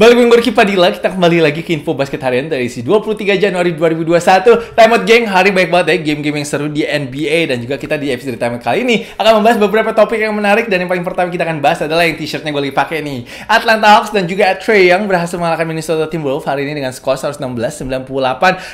Balik minggu Padilla, kita kembali lagi ke info basket harian dari si 23 Januari 2021. Time out geng, hari baik banget ya, game-game yang seru di NBA dan juga kita di episode time out kali ini akan membahas beberapa topik yang menarik dan yang paling pertama kita akan bahas adalah yang t-shirtnya gue lagi pake nih. Atlanta Hawks dan juga Trey Young berhasil mengalahkan Minnesota Timberwolves hari ini dengan skor 116-98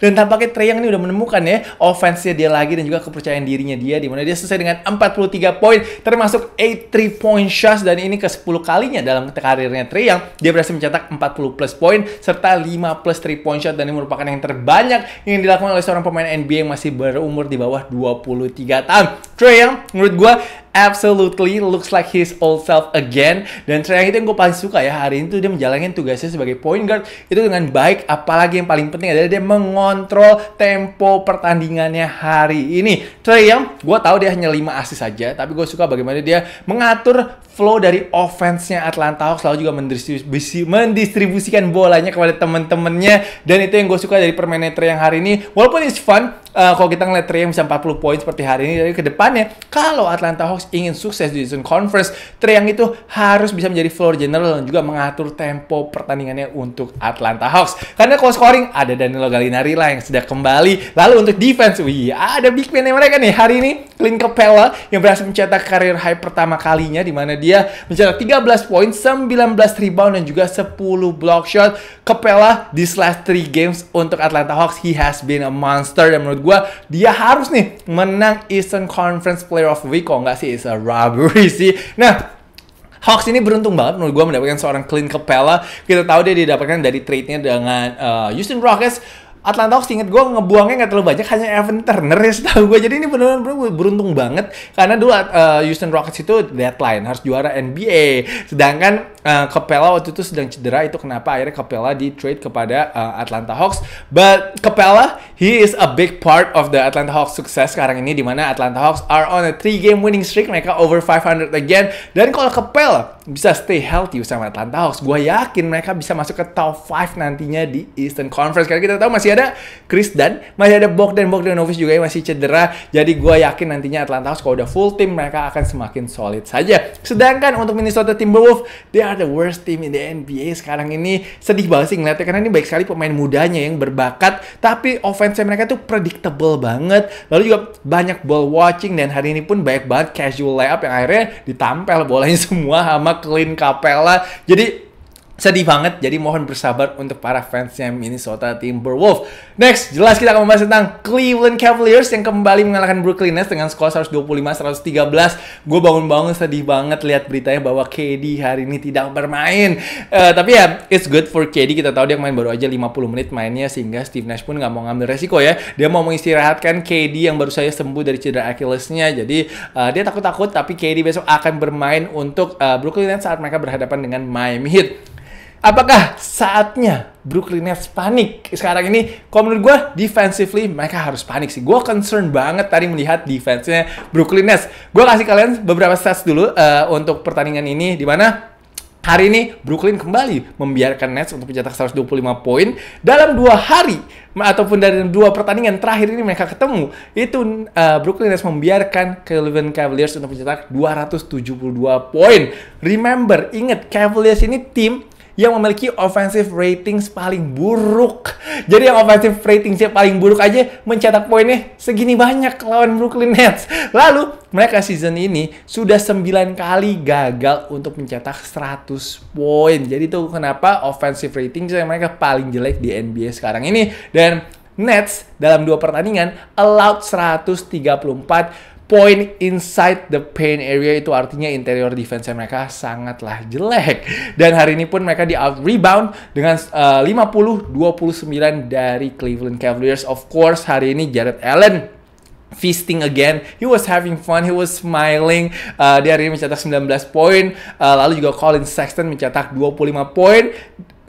dan tampaknya Trey Young ini udah menemukan ya offense-nya dia lagi dan juga kepercayaan dirinya dia dimana dia selesai dengan 43 poin termasuk 8 3 point shots dan ini ke 10 kalinya dalam karirnya Trey Young, dia berhasil mencetak 40 plus poin serta 5 plus 3 point shot dan ini merupakan yang terbanyak yang dilakukan oleh seorang pemain NBA yang masih berumur di bawah 23 tahun. Trey Young menurut gue absolutely looks like his old self again dan Trey Young itu yang gue paling suka ya hari ini tuh dia menjalankan tugasnya sebagai point guard itu dengan baik apalagi yang paling penting adalah dia mengontrol tempo pertandingannya hari ini Trey Young gue tahu dia hanya 5 asis saja tapi gue suka bagaimana dia mengatur flow dari offense-nya Atlanta Hawks selalu juga mendistribusi, mendistribusikan bolanya kepada temen-temennya dan itu yang gue suka dari permainan Trey yang hari ini walaupun it's fun uh, kalau kita ngeliat Trey yang bisa 40 poin seperti hari ini dari kedepannya kalau Atlanta Hawks ingin sukses di season Conference Trey yang itu harus bisa menjadi floor general dan juga mengatur tempo pertandingannya untuk Atlanta Hawks karena kalau scoring ada Danilo Gallinari lah yang sudah kembali lalu untuk defense wih ada big man yang mereka nih hari ini Clint Capella yang berhasil mencetak karir high pertama kalinya di mana dia mencetak 13 poin, 19 rebound dan juga 10 block shot. Capella di last 3 games untuk Atlanta Hawks he has been a monster dan menurut gua dia harus nih menang Eastern Conference Player of the Week kok enggak sih it's a robbery sih. Nah, Hawks ini beruntung banget menurut gue mendapatkan seorang Clint Capella. Kita tahu dia didapatkan dari trade-nya dengan uh, Houston Rockets Atlanta Hawks inget gue ngebuangnya nggak terlalu banyak hanya Evan Turner ya setahu gue jadi ini benar-benar beruntung banget karena dulu uh, Houston Rockets itu deadline harus juara NBA sedangkan uh, Capella waktu itu sedang cedera itu kenapa akhirnya Capella di trade kepada uh, Atlanta Hawks but Capella he is a big part of the Atlanta Hawks success sekarang ini di mana Atlanta Hawks are on a three game winning streak mereka over 500 again dan kalau Capella bisa stay healthy sama Atlanta Hawks gue yakin mereka bisa masuk ke top 5 nantinya di Eastern Conference karena kita tahu masih masih ada Chris dan masih ada Bogdan Bogdanovic juga yang masih cedera. Jadi gue yakin nantinya Atlanta Hawks kalau udah full team mereka akan semakin solid saja. Sedangkan untuk Minnesota Timberwolves, they are the worst team in the NBA sekarang ini. Sedih banget sih ngeliatnya karena ini baik sekali pemain mudanya yang berbakat, tapi offense mereka tuh predictable banget. Lalu juga banyak ball watching dan hari ini pun banyak banget casual layup yang akhirnya ditampel bolanya semua sama Clint Capella. Jadi Sedih banget, jadi mohon bersabar untuk para fansnya Minnesota Timberwolves. Next, jelas kita akan membahas tentang Cleveland Cavaliers yang kembali mengalahkan Brooklyn Nets dengan skor 125-113. Gue bangun-bangun sedih banget lihat beritanya bahwa KD hari ini tidak bermain. Uh, tapi ya, it's good for KD. Kita tahu dia main baru aja 50 menit mainnya sehingga Steve Nash pun nggak mau ngambil resiko ya. Dia mau mengistirahatkan KD yang baru saja sembuh dari cedera Achillesnya. Jadi uh, dia takut-takut, tapi KD besok akan bermain untuk uh, Brooklyn Nets saat mereka berhadapan dengan Miami Heat. Apakah saatnya Brooklyn Nets panik sekarang ini? Kalau menurut gue, defensively mereka harus panik sih. Gue concern banget tadi melihat defense-nya Brooklyn Nets. Gue kasih kalian beberapa stats dulu uh, untuk pertandingan ini, di mana Hari ini Brooklyn kembali membiarkan Nets untuk mencetak 125 poin dalam dua hari ataupun dari dua pertandingan terakhir ini mereka ketemu itu uh, Brooklyn Nets membiarkan Cleveland Cavaliers untuk mencetak 272 poin. Remember, ingat Cavaliers ini tim yang memiliki offensive ratings paling buruk. Jadi yang offensive sih paling buruk aja mencetak poinnya segini banyak lawan Brooklyn Nets. Lalu mereka season ini sudah 9 kali gagal untuk mencetak 100 poin. Jadi itu kenapa offensive rating mereka paling jelek di NBA sekarang ini. Dan Nets dalam dua pertandingan allowed 134 point inside the paint area itu artinya interior defense mereka sangatlah jelek. Dan hari ini pun mereka di out rebound dengan eh, uh, 50-29 dari Cleveland Cavaliers. Of course hari ini Jared Allen feasting again. He was having fun, he was smiling. Uh, dia hari ini mencetak 19 poin. Uh, lalu juga Colin Sexton mencetak 25 poin.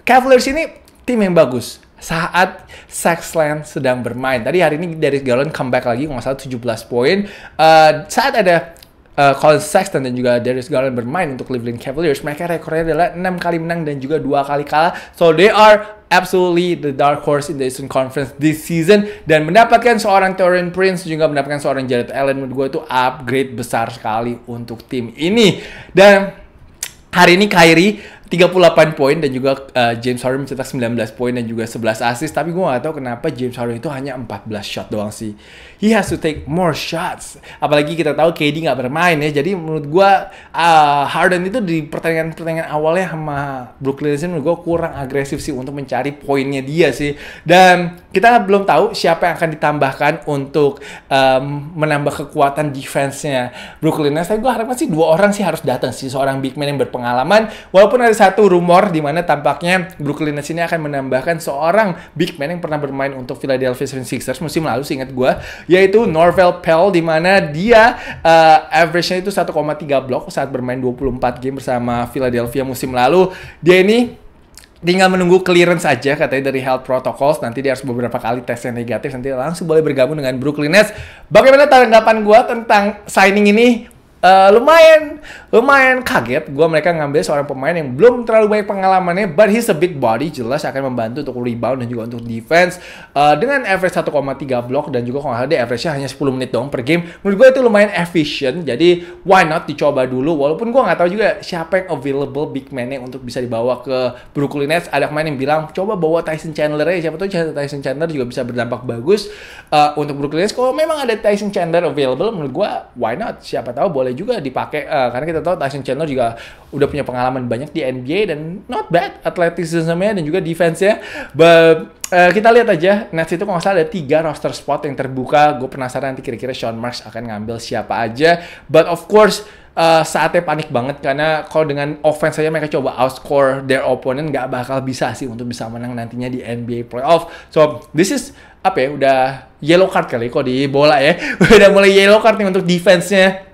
Cavaliers ini tim yang bagus saat sexland sedang bermain. Tadi hari ini dari Garland comeback lagi, nggak salah 17 poin. Uh, saat ada uh, Colin Sexton dan juga Darius Garland bermain untuk Cleveland Cavaliers, mereka rekornya adalah 6 kali menang dan juga 2 kali kalah. So they are absolutely the dark horse in the Eastern Conference this season dan mendapatkan seorang Torian Prince juga mendapatkan seorang Jared Allen menurut gue itu upgrade besar sekali untuk tim ini dan hari ini Kyrie 38 poin dan juga uh, James Harden mencetak 19 poin dan juga 11 assist. Tapi gue gak tau kenapa James Harden itu hanya 14 shot doang sih. He has to take more shots. Apalagi kita tahu KD gak bermain ya. Jadi menurut gue uh, Harden itu di pertandingan-pertandingan awalnya sama Brooklyn Nets menurut gue kurang agresif sih untuk mencari poinnya dia sih. Dan kita belum tahu siapa yang akan ditambahkan untuk um, menambah kekuatan defense-nya Brooklyn Nets. Tapi gue harapkan sih dua orang sih harus datang sih seorang big man yang berpengalaman. Walaupun ada satu rumor di mana tampaknya Brooklyn Nets ini akan menambahkan seorang big man yang pernah bermain untuk Philadelphia 76ers musim lalu seingat gue yaitu Norvel Pell di mana dia uh, average-nya itu 1,3 blok saat bermain 24 game bersama Philadelphia musim lalu. Dia ini tinggal menunggu clearance aja katanya dari health protocols nanti dia harus beberapa kali tes yang negatif nanti langsung boleh bergabung dengan Brooklyn Nets. Bagaimana tanggapan gue tentang signing ini? Uh, lumayan lumayan kaget gue mereka ngambil seorang pemain yang belum terlalu banyak pengalamannya but he's a big body jelas akan membantu untuk rebound dan juga untuk defense uh, dengan average 1,3 block dan juga kalau ada average-nya hanya 10 menit dong per game menurut gue itu lumayan efficient jadi why not dicoba dulu walaupun gue nggak tahu juga siapa yang available big man-nya untuk bisa dibawa ke Brooklyn Nets ada pemain yang bilang coba bawa Tyson Chandler ya siapa tahu Tyson Chandler juga bisa berdampak bagus uh, untuk Brooklyn Nets kalau memang ada Tyson Chandler available menurut gue why not siapa tahu boleh boleh juga dipakai uh, karena kita tahu Tyson Chandler juga udah punya pengalaman banyak di NBA dan not bad athleticism dan juga defense-nya. But Uh, kita lihat aja, Nets itu kalau nggak salah ada tiga roster spot yang terbuka. Gue penasaran nanti kira-kira Sean Marks akan ngambil siapa aja. But of course, uh, saatnya panik banget karena kalau dengan offense saja mereka coba outscore their opponent nggak bakal bisa sih untuk bisa menang nantinya di NBA playoff. So this is apa ya udah yellow card kali ya kok di bola ya udah mulai yellow card nih untuk defense-nya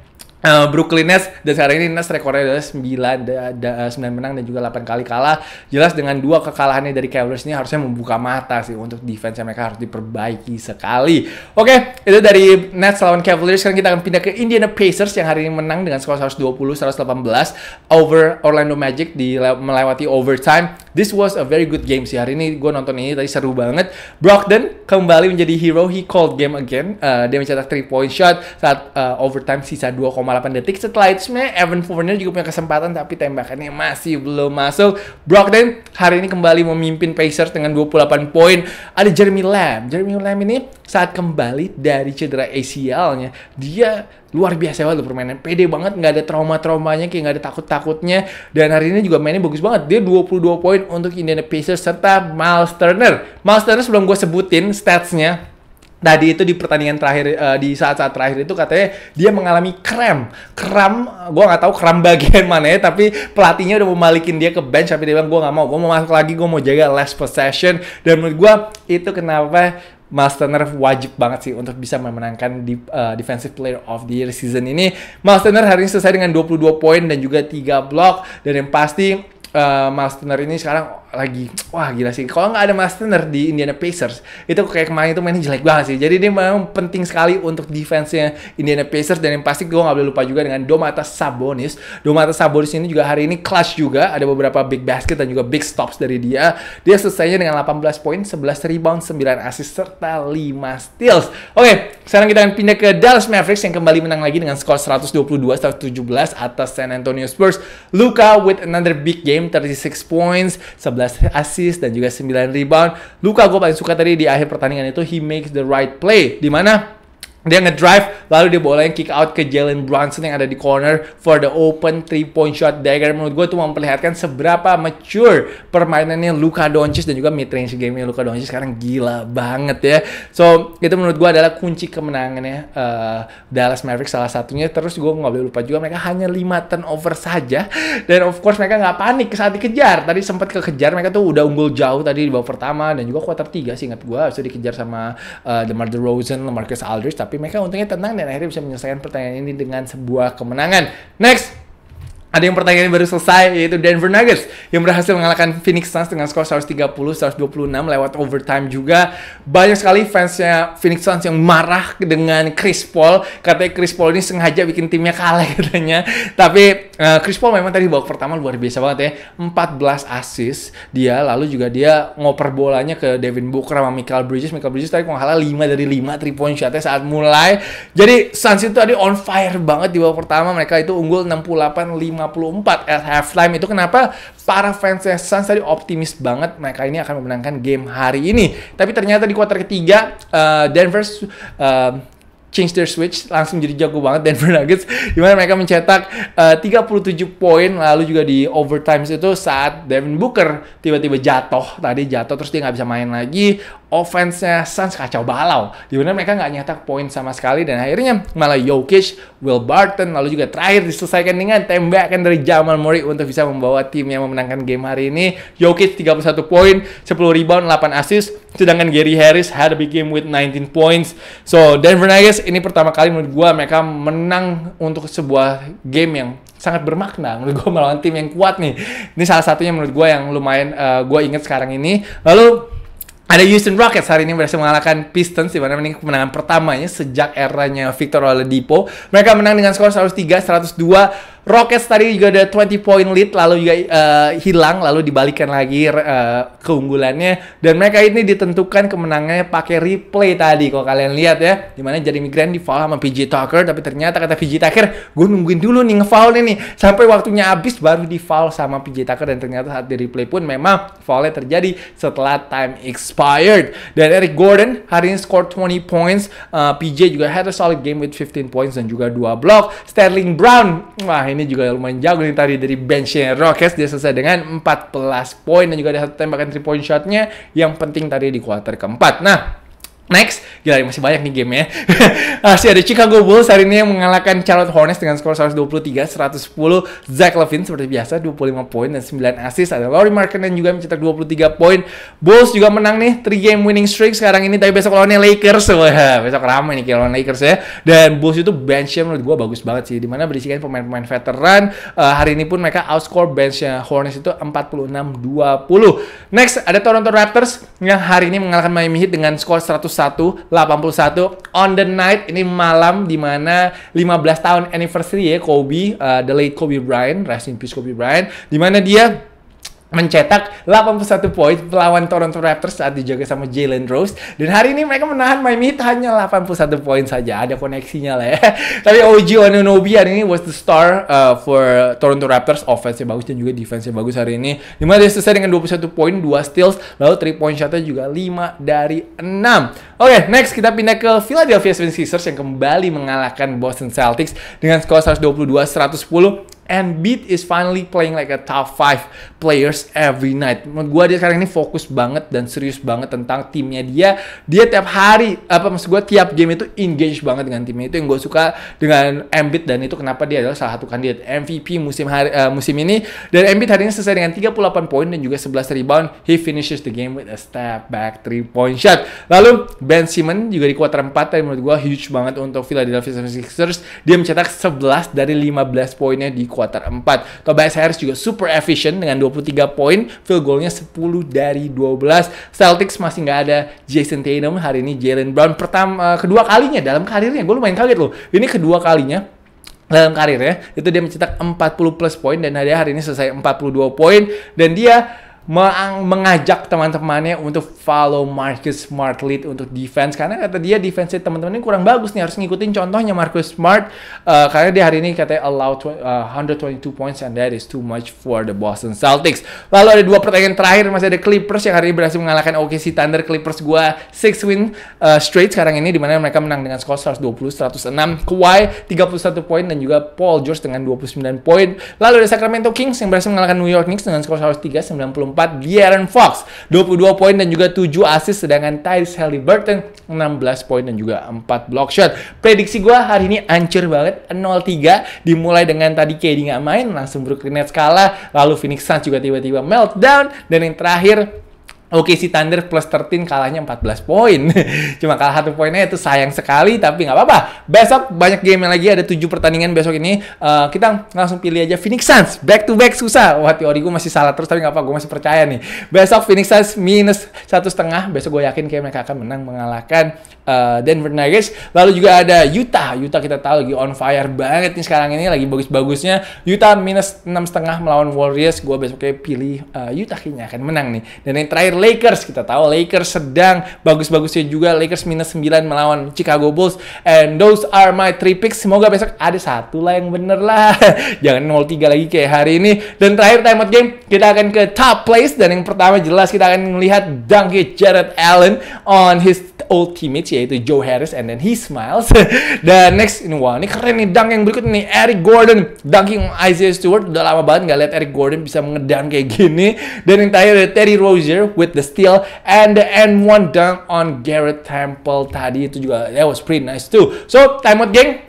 Eh, Brooklyn Nets dan sekarang ini Nets rekornya adalah 9, 9 menang dan juga 8 kali kalah. Jelas dengan dua kekalahannya dari Cavaliers ini harusnya membuka mata sih untuk defense mereka harus diperbaiki sekali. Oke, okay, itu dari Nets lawan Cavaliers. Sekarang kita akan pindah ke Indiana Pacers yang hari ini menang dengan skor 120-118 over Orlando Magic di melewati overtime. This was a very good game sih. Hari ini gue nonton ini tadi seru banget. Brogdon kembali menjadi hero. He called game again. Uh, dia mencetak 3 point shot saat uh, overtime sisa 2, 8 detik. Setelah itu sebenarnya Evan Fournier juga punya kesempatan tapi tembakannya masih belum masuk. Brogdon hari ini kembali memimpin Pacers dengan 28 poin. Ada Jeremy Lamb. Jeremy Lamb ini saat kembali dari cedera ACL-nya, dia luar biasa banget loh permainan. Pede banget, nggak ada trauma-traumanya, kayak nggak ada takut-takutnya. Dan hari ini juga mainnya bagus banget. Dia 22 poin untuk Indiana Pacers serta Miles Turner. Miles Turner sebelum gue sebutin statsnya, tadi itu di pertandingan terakhir uh, di saat-saat terakhir itu katanya dia mengalami krem kram gue nggak tahu kram bagian mana ya tapi pelatihnya udah memalikin dia ke bench tapi dia bilang gue nggak mau gue mau masuk lagi gue mau jaga last possession dan menurut gue itu kenapa Miles Turner wajib banget sih untuk bisa memenangkan di uh, Defensive Player of the Year season ini. Miles Turner hari ini selesai dengan 22 poin dan juga 3 blok dan yang pasti uh, eh, Miles Turner ini sekarang lagi wah gila sih kalau nggak ada Miles Turner di Indiana Pacers itu kayak kemarin itu mainnya jelek banget sih jadi ini memang penting sekali untuk defense-nya Indiana Pacers dan yang pasti gue nggak boleh lupa juga dengan Domantas Sabonis Domantas Sabonis ini juga hari ini clutch juga ada beberapa big basket dan juga big stops dari dia dia selesainya dengan 18 poin 11 rebound 9 assist serta 5 steals oke okay, sekarang kita akan pindah ke Dallas Mavericks yang kembali menang lagi dengan skor 122-117 atas San Antonio Spurs Luka with another big game 36 points 11 13 assist dan juga 9 rebound. Luka gue paling suka tadi di akhir pertandingan itu he makes the right play. Di mana dia nge-drive lalu dia bolanya kick out ke Jalen Brunson yang ada di corner for the open three point shot dagger. Menurut gue itu memperlihatkan seberapa mature permainannya Luka Doncic dan juga mid range game-nya Luka Doncic sekarang gila banget ya. So itu menurut gue adalah kunci kemenangannya uh, Dallas Mavericks salah satunya. Terus gue nggak boleh lupa juga mereka hanya 5 turnover saja dan of course mereka nggak panik saat dikejar. Tadi sempat kekejar mereka tuh udah unggul jauh tadi di babak pertama dan juga kuarter 3 sih ingat gue. Habis dikejar sama uh, DeMar DeRozan, Marcus Aldridge tapi tapi mereka untungnya tenang dan akhirnya bisa menyelesaikan pertanyaan ini dengan sebuah kemenangan. Next! ada yang pertanyaan baru selesai yaitu Denver Nuggets yang berhasil mengalahkan Phoenix Suns dengan skor 130-126 lewat overtime juga. Banyak sekali fansnya Phoenix Suns yang marah dengan Chris Paul. Katanya Chris Paul ini sengaja bikin timnya kalah katanya. Tapi uh, Chris Paul memang tadi babak pertama luar biasa banget ya. 14 assist dia lalu juga dia ngoper bolanya ke Devin Booker sama Michael Bridges. Michael Bridges tadi kalau salah 5 dari 5 3 point shotnya saat mulai. Jadi Suns itu tadi on fire banget di babak pertama. Mereka itu unggul 68 5 54 at halftime itu kenapa para fans Suns tadi optimis banget mereka ini akan memenangkan game hari ini. Tapi ternyata di kuarter ketiga uh, Denver uh, change their switch langsung jadi jago banget Denver Nuggets gimana mereka mencetak eh, uh, 37 poin lalu juga di overtime itu saat Devin Booker tiba-tiba jatuh tadi jatuh terus dia nggak bisa main lagi offense-nya Suns kacau balau di mana mereka nggak nyetak poin sama sekali dan akhirnya malah Jokic, Will Barton lalu juga terakhir diselesaikan dengan tembakan dari Jamal Murray untuk bisa membawa tim yang memenangkan game hari ini Jokic 31 poin, 10 rebound, 8 assist sedangkan Gary Harris had a big game with 19 points so Denver Nuggets ini pertama kali menurut gue mereka menang untuk sebuah game yang sangat bermakna menurut gue melawan tim yang kuat nih. Ini salah satunya menurut gue yang lumayan uh, eh, gue inget sekarang ini. Lalu ada Houston Rockets hari ini berhasil mengalahkan Pistons di mana ini kemenangan pertamanya sejak eranya Victor Oladipo. Mereka menang dengan skor 103 102 Rockets tadi juga ada 20 point lead lalu juga uh, hilang lalu dibalikan lagi uh, keunggulannya dan mereka ini ditentukan kemenangannya pakai replay tadi kalau kalian lihat ya dimana jadi migran di foul sama PJ Tucker tapi ternyata kata PJ Tucker gue nungguin dulu nih ngefoul ini sampai waktunya habis baru di foul sama PJ Tucker dan ternyata saat di replay pun memang foulnya terjadi setelah time expired dan Eric Gordon hari ini score 20 points uh, eh, PJ juga had a solid game with 15 points dan juga dua block Sterling Brown wah ini ini juga lumayan jago nih tadi dari benchnya Rockets dia selesai dengan 14 poin dan juga ada satu tembakan 3 point shotnya yang penting tadi di kuarter keempat nah Next, gila masih banyak nih game ya. Ah, masih ada Chicago Bulls hari ini yang mengalahkan Charlotte Hornets dengan skor 123-110. Zach Levine seperti biasa 25 poin dan 9 assist. Ada Laurie dan juga mencetak 23 poin. Bulls juga menang nih 3 game winning streak sekarang ini tapi besok lawannya Lakers. Wah, besok ramai nih lawan Lakers ya. Dan Bulls itu benchnya menurut gue bagus banget sih. Dimana berisikan pemain-pemain veteran. Uh, hari ini pun mereka outscore benchnya Hornets itu 46-20. Next, ada Toronto Raptors yang hari ini mengalahkan Miami Heat dengan skor 100 81 81 on the night ini malam dimana 15 tahun anniversary ya Kobe uh, the late Kobe Bryant rest in peace Kobe Bryant dimana dia mencetak 81 poin melawan Toronto Raptors saat dijaga sama Jalen Rose dan hari ini mereka menahan Miami Heat hanya 81 poin saja ada koneksinya lah ya tapi OG Onenobi hari ini was the star uh, for Toronto Raptors offense bagus dan juga defense bagus hari ini dimana dia selesai dengan 21 poin 2 steals lalu 3 point shotnya juga 5 dari 6 oke okay, next kita pindah ke Philadelphia 76ers yang kembali mengalahkan Boston Celtics dengan skor 122-110 and Beat is finally playing like a top 5 players every night. Gua dia sekarang ini fokus banget dan serius banget tentang timnya dia. Dia tiap hari apa maksud gua tiap game itu engage banget dengan timnya itu yang gue suka dengan Embiid dan itu kenapa dia adalah salah satu kandidat MVP musim hari uh, musim ini dan Embiid hari ini selesai dengan 38 poin dan juga 11 rebound. He finishes the game with a step back three point shot. Lalu Ben Simmons juga di kuarter 4 dan menurut gue huge banget untuk Philadelphia 76ers. Dia mencetak 11 dari 15 poinnya di kuarter 4. Tobias Harris juga super efficient dengan 23 poin, field goalnya 10 dari 12. Celtics masih nggak ada Jason Tatum, hari ini Jalen Brown pertama uh, eh, kedua kalinya dalam karirnya. Gue lumayan kaget loh. Ini kedua kalinya dalam karirnya itu dia mencetak 40 plus poin dan hari ini selesai 42 poin dan dia mengajak teman-temannya untuk follow Marcus Smart lead untuk defense karena kata dia defense teman-teman ini kurang bagus nih harus ngikutin contohnya Marcus Smart uh, karena dia hari ini katanya allow uh, eh, 122 points and that is too much for the Boston Celtics. Lalu ada dua pertanyaan terakhir masih ada Clippers yang hari ini berhasil mengalahkan OKC Thunder Clippers gua six win uh, straight sekarang ini dimana mereka menang dengan skor 120 106 Kawhi 31 poin dan juga Paul George dengan 29 poin. Lalu ada Sacramento Kings yang berhasil mengalahkan New York Knicks dengan skor 103 94 24 De'Aaron Fox 22 poin dan juga 7 assist sedangkan Tyrese Halliburton 16 poin dan juga 4 block shot. Prediksi gue hari ini ancur banget 0-3 dimulai dengan tadi KD nggak main langsung Brooklyn Nets kalah lalu Phoenix Suns juga tiba-tiba meltdown dan yang terakhir Oke si Thunder plus 13 kalahnya 14 poin. Cuma kalah satu poinnya itu sayang sekali tapi nggak apa-apa. Besok banyak game yang lagi ada tujuh pertandingan besok ini. Uh, kita langsung pilih aja Phoenix Suns back to back susah. Wah teori gue masih salah terus tapi nggak apa gue masih percaya nih. Besok Phoenix Suns minus satu setengah. Besok gue yakin kayak mereka akan menang mengalahkan uh, Denver Nuggets. Lalu juga ada Utah. Utah kita tahu lagi on fire banget nih sekarang ini lagi bagus-bagusnya. Utah minus enam setengah melawan Warriors. Gue besoknya pilih uh, Utah kayaknya akan menang nih. Dan yang terakhir Lakers kita tahu Lakers sedang bagus-bagusnya juga Lakers minus 9 melawan Chicago Bulls and those are my three picks semoga besok ada satu lah yang bener lah jangan 0-3 lagi kayak hari ini dan terakhir time out game kita akan ke top place dan yang pertama jelas kita akan melihat dunk Jared Allen on his old teammates yaitu Joe Harris and then he smiles dan next ini wah ini keren nih dunk yang berikut nih Eric Gordon dunking Isaiah Stewart udah lama banget nggak lihat Eric Gordon bisa ngedang kayak gini dan yang terakhir Terry Rozier with with the steal and the N1 dunk on Garrett Temple tadi itu juga that was pretty nice too. So, time out, geng.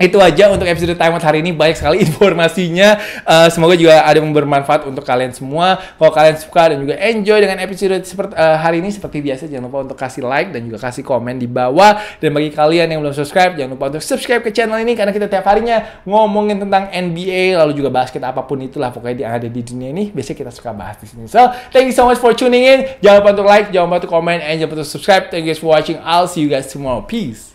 Itu aja untuk episode Time Out hari ini. Banyak sekali informasinya. Uh, semoga juga ada yang bermanfaat untuk kalian semua. Kalau kalian suka dan juga enjoy dengan episode seperti, uh, hari ini, seperti biasa, jangan lupa untuk kasih like dan juga kasih komen di bawah. Dan bagi kalian yang belum subscribe, jangan lupa untuk subscribe ke channel ini karena kita tiap harinya ngomongin tentang NBA, lalu juga basket apapun itulah pokoknya yang ada di dunia ini. Biasanya kita suka bahas di sini. So, thank you so much for tuning in. Jangan lupa untuk like, jangan lupa untuk komen, and jangan lupa untuk subscribe. Thank you guys for watching. I'll see you guys tomorrow. Peace.